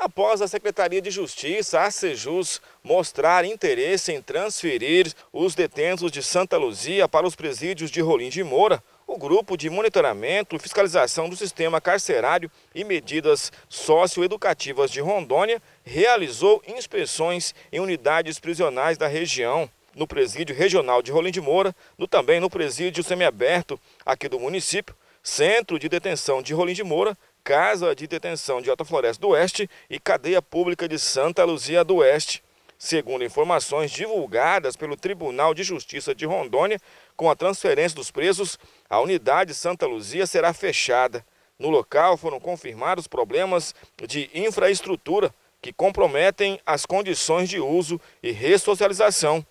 após a Secretaria de Justiça, a Sejus, mostrar interesse em transferir os detentos de Santa Luzia para os presídios de Rolim de Moura, o grupo de monitoramento e fiscalização do sistema carcerário e medidas socioeducativas de Rondônia realizou inspeções em unidades prisionais da região, no presídio regional de Rolim de Moura, no, também no presídio semiaberto aqui do município, centro de detenção de Rolim de Moura Casa de Detenção de Alta Floresta do Oeste e Cadeia Pública de Santa Luzia do Oeste. Segundo informações divulgadas pelo Tribunal de Justiça de Rondônia, com a transferência dos presos, a unidade Santa Luzia será fechada. No local foram confirmados problemas de infraestrutura que comprometem as condições de uso e ressocialização.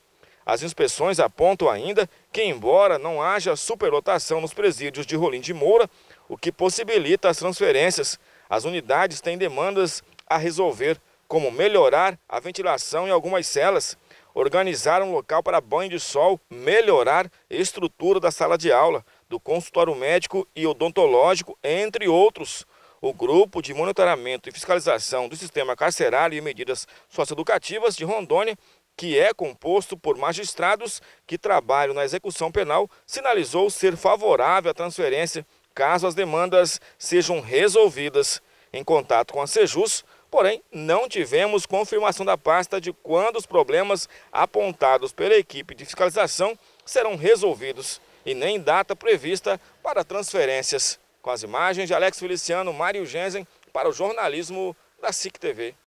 As inspeções apontam ainda que embora não haja superlotação nos presídios de Rolim de Moura, o que possibilita as transferências, as unidades têm demandas a resolver, como melhorar a ventilação em algumas celas, organizar um local para banho de sol, melhorar a estrutura da sala de aula, do consultório médico e odontológico, entre outros. O Grupo de Monitoramento e Fiscalização do Sistema Carcerário e Medidas Socioeducativas de Rondônia que é composto por magistrados que trabalham na execução penal, sinalizou ser favorável à transferência caso as demandas sejam resolvidas. Em contato com a Sejus, porém, não tivemos confirmação da pasta de quando os problemas apontados pela equipe de fiscalização serão resolvidos e nem data prevista para transferências. Com as imagens de Alex Feliciano, Mário Gensen, para o jornalismo da SIC TV.